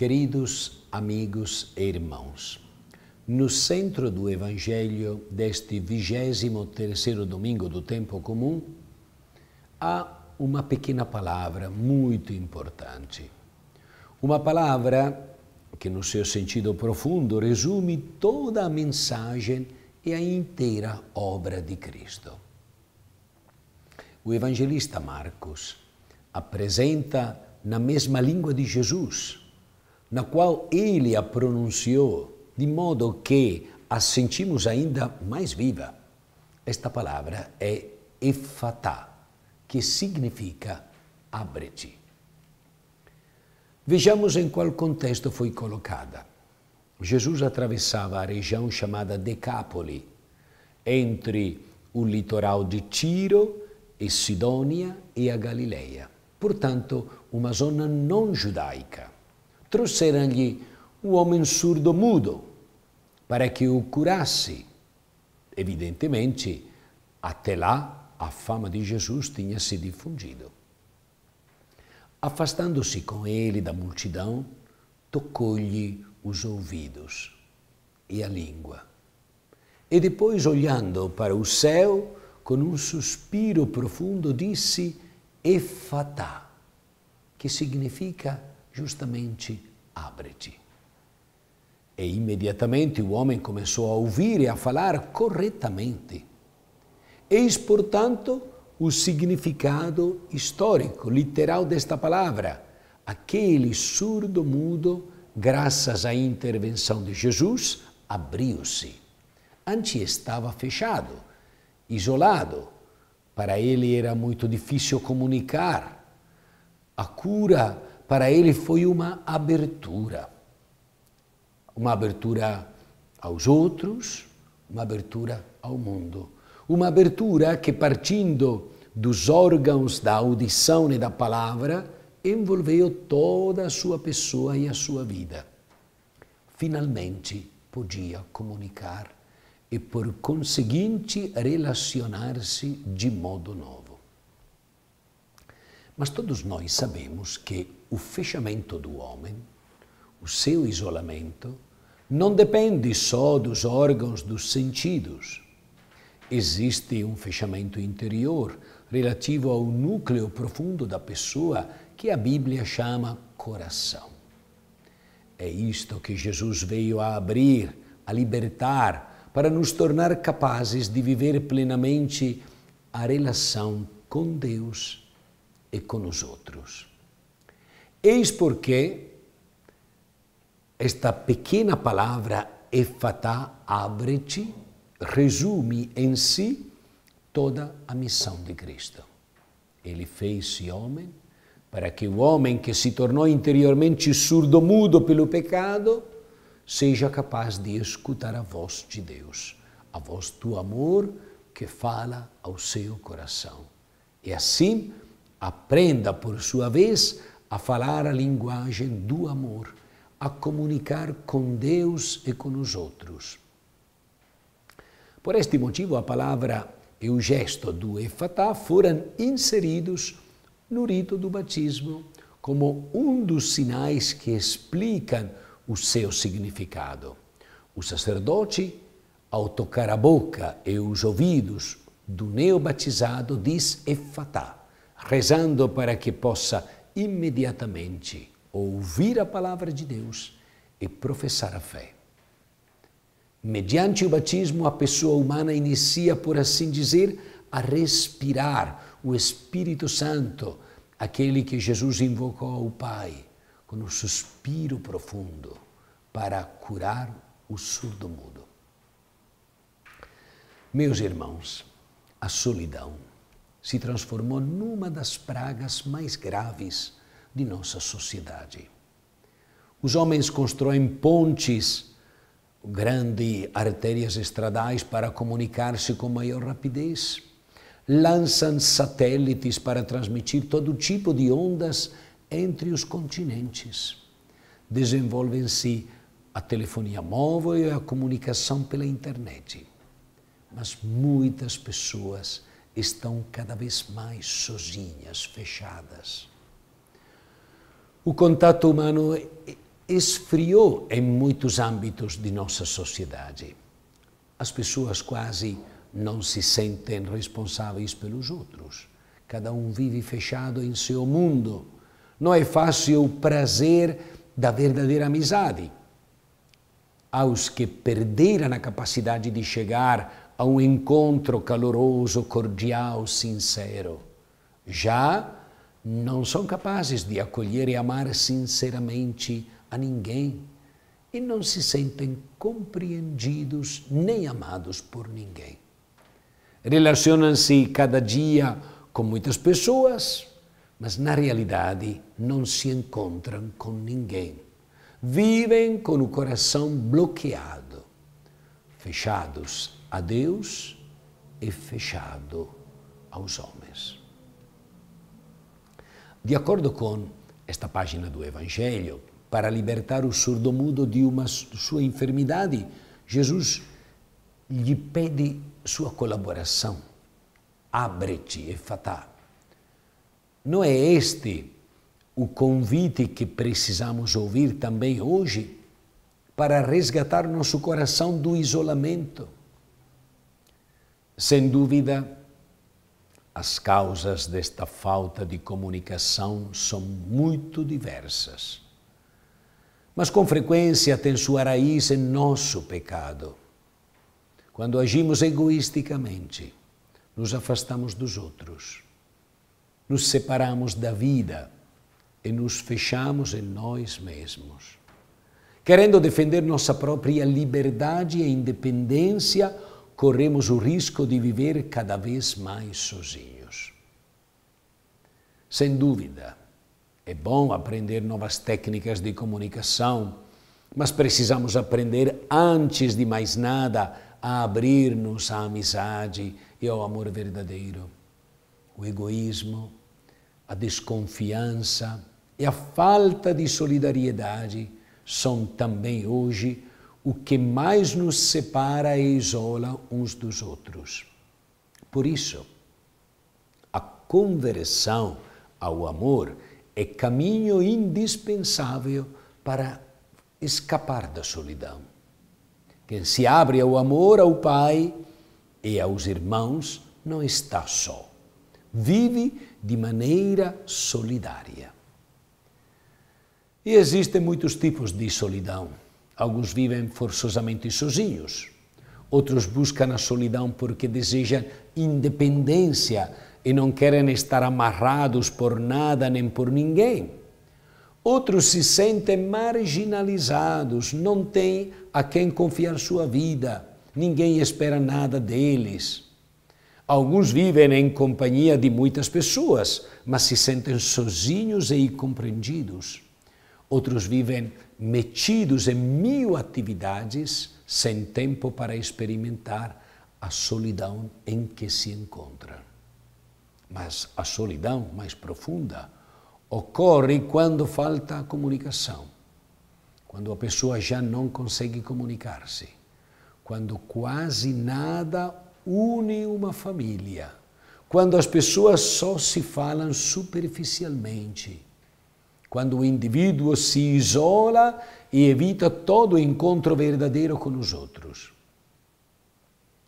Queridos amigos e irmãos, no centro do Evangelho deste 23º domingo do tempo comum, há uma pequena palavra muito importante. Uma palavra que no seu sentido profundo resume toda a mensagem e a inteira obra de Cristo. O evangelista Marcos apresenta na mesma língua de Jesus na qual ele a pronunciou, de modo que a sentimos ainda mais viva. Esta palavra é efatá, que significa abre-te. Vejamos em qual contexto foi colocada. Jesus atravessava a região chamada Decápoli, entre o litoral de Tiro e Sidônia e a Galileia, portanto, uma zona não judaica trouxeram-lhe um homem surdo-mudo para que o curasse. Evidentemente, até lá a fama de Jesus tinha se difundido. Afastando-se com ele da multidão, tocou-lhe os ouvidos e a língua. E depois, olhando para o céu, com um suspiro profundo, disse: Efatá, que significa justamente abre-te. E imediatamente o homem começou a ouvir e a falar corretamente. Eis, portanto, o significado histórico, literal desta palavra. Aquele surdo mudo, graças à intervenção de Jesus, abriu-se. Antes estava fechado, isolado. Para ele era muito difícil comunicar. A cura para ele foi uma abertura. Uma abertura aos outros, uma abertura ao mundo. Uma abertura que, partindo dos órgãos da audição e da palavra, envolveu toda a sua pessoa e a sua vida. Finalmente podia comunicar e, por conseguinte, relacionar-se de modo novo. Mas todos nós sabemos que o fechamento do homem, o seu isolamento, não depende só dos órgãos dos sentidos. Existe um fechamento interior relativo ao núcleo profundo da pessoa que a Bíblia chama coração. É isto que Jesus veio a abrir, a libertar, para nos tornar capazes de viver plenamente a relação com Deus e com os outros. Eis porque esta pequena palavra efatá, abre-te, resume em si toda a missão de Cristo. Ele fez-se homem para que o homem que se tornou interiormente surdo-mudo pelo pecado seja capaz de escutar a voz de Deus, a voz do amor que fala ao seu coração. E assim aprenda, por sua vez, a falar a linguagem do amor, a comunicar com Deus e com os outros. Por este motivo, a palavra e o gesto do Efatá foram inseridos no rito do batismo como um dos sinais que explicam o seu significado. O sacerdote, ao tocar a boca e os ouvidos do neobatizado, diz Efatá, rezando para que possa imediatamente ouvir a palavra de Deus e professar a fé. Mediante o batismo, a pessoa humana inicia, por assim dizer, a respirar o Espírito Santo, aquele que Jesus invocou ao Pai com um suspiro profundo para curar o surdo mudo. Meus irmãos, a solidão se transformou numa das pragas mais graves de nossa sociedade. Os homens constroem pontes, grandes artérias estradais para comunicar-se com maior rapidez, lançam satélites para transmitir todo tipo de ondas entre os continentes. Desenvolvem-se a telefonia móvel e a comunicação pela internet. Mas muitas pessoas estão cada vez mais sozinhas, fechadas. O contato humano esfriou em muitos âmbitos de nossa sociedade. As pessoas quase não se sentem responsáveis pelos outros. Cada um vive fechado em seu mundo. Não é fácil o prazer da verdadeira amizade. Aos que perderam a capacidade de chegar a um encontro caloroso, cordial, sincero. Já não são capazes de acolher e amar sinceramente a ninguém e não se sentem compreendidos nem amados por ninguém. Relacionam-se cada dia com muitas pessoas, mas na realidade não se encontram com ninguém. Vivem com o coração bloqueado, fechados a Deus e é fechado aos homens. De acordo com esta página do Evangelho, para libertar o surdo-mudo de uma sua enfermidade, Jesus lhe pede sua colaboração. Abre-te e fatá. Não é este o convite que precisamos ouvir também hoje para resgatar nosso coração do isolamento? Sem dúvida, as causas desta falta de comunicação são muito diversas, mas com frequência tem sua raiz em nosso pecado. Quando agimos egoisticamente, nos afastamos dos outros, nos separamos da vida e nos fechamos em nós mesmos, querendo defender nossa própria liberdade e independência corremos o risco de viver cada vez mais sozinhos. Sem dúvida, é bom aprender novas técnicas de comunicação, mas precisamos aprender, antes de mais nada, a abrir-nos à amizade e ao amor verdadeiro. O egoísmo, a desconfiança e a falta de solidariedade são também hoje o que mais nos separa é e isola uns dos outros. Por isso, a conversão ao amor é caminho indispensável para escapar da solidão. Quem se abre ao amor ao Pai e aos irmãos não está só. Vive de maneira solidária. E existem muitos tipos de solidão. Alguns vivem forçosamente sozinhos, outros buscam a solidão porque desejam independência e não querem estar amarrados por nada nem por ninguém. Outros se sentem marginalizados, não têm a quem confiar sua vida, ninguém espera nada deles. Alguns vivem em companhia de muitas pessoas, mas se sentem sozinhos e incompreendidos. Outros vivem metidos em mil atividades sem tempo para experimentar a solidão em que se encontra. Mas a solidão mais profunda ocorre quando falta a comunicação, quando a pessoa já não consegue comunicar-se, quando quase nada une uma família, quando as pessoas só se falam superficialmente quando o indivíduo se isola e evita todo encontro verdadeiro com os outros.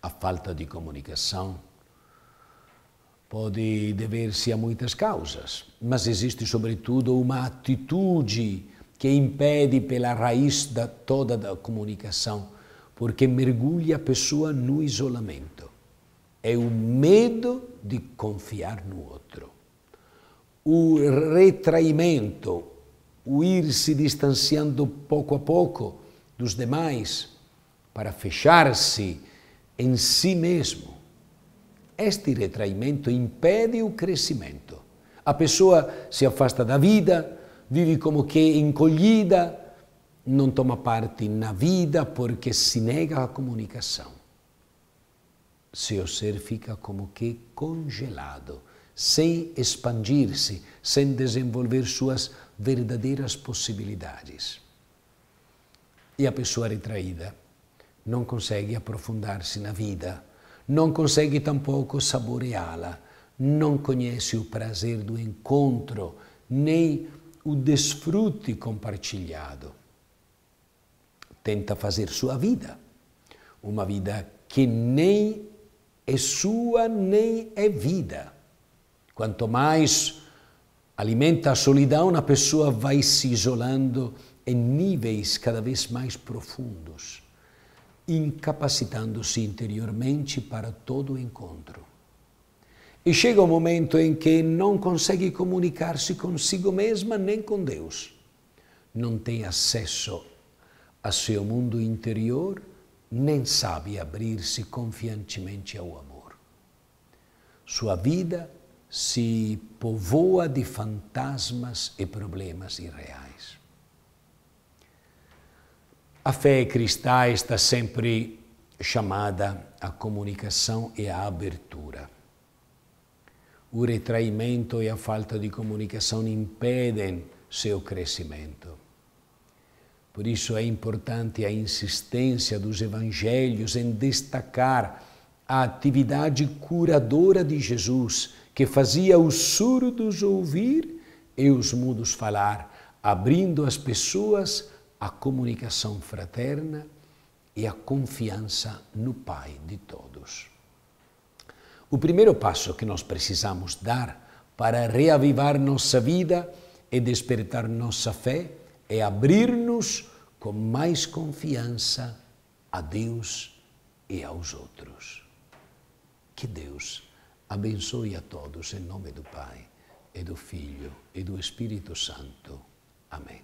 A falta de comunicação pode dever-se a muitas causas, mas existe sobretudo uma atitude que impede pela raiz da toda da comunicação, porque mergulha a pessoa no isolamento. É o medo de confiar no outro o retraimento, o ir se distanciando pouco a pouco dos demais para fechar-se em si mesmo. Este retraimento impede o crescimento. A pessoa se afasta da vida, vive como que encolhida, não toma parte na vida porque se nega à comunicação. Seu ser fica como que congelado sem expandir-se, sem desenvolver suas verdadeiras possibilidades. E a pessoa retraída não consegue aprofundar-se na vida, não consegue tampouco saboreá-la, não conhece o prazer do encontro, nem o desfrute compartilhado. Tenta fazer sua vida, uma vida que nem é sua, nem é vida Quanto mais alimenta a solidão, a pessoa vai se isolando em níveis cada vez mais profundos, incapacitando-se interiormente para todo encontro. E chega um momento em que não consegue comunicar-se consigo mesma nem com Deus. Não tem acesso a seu mundo interior, nem sabe abrir-se confiantemente ao amor. Sua vida se povoa de fantasmas e problemas irreais. A fé cristã está sempre chamada à comunicação e à abertura. O retraimento e a falta de comunicação impedem seu crescimento. Por isso é importante a insistência dos evangelhos em destacar a atividade curadora de Jesus que fazia os surdos ouvir e os mudos falar, abrindo as pessoas à comunicação fraterna e à confiança no Pai de todos. O primeiro passo que nós precisamos dar para reavivar nossa vida e despertar nossa fé é abrir-nos com mais confiança a Deus e aos outros. Que Deus abensoi a todos il nome do Pai e do Figlio e do Espírito Santo. Amém.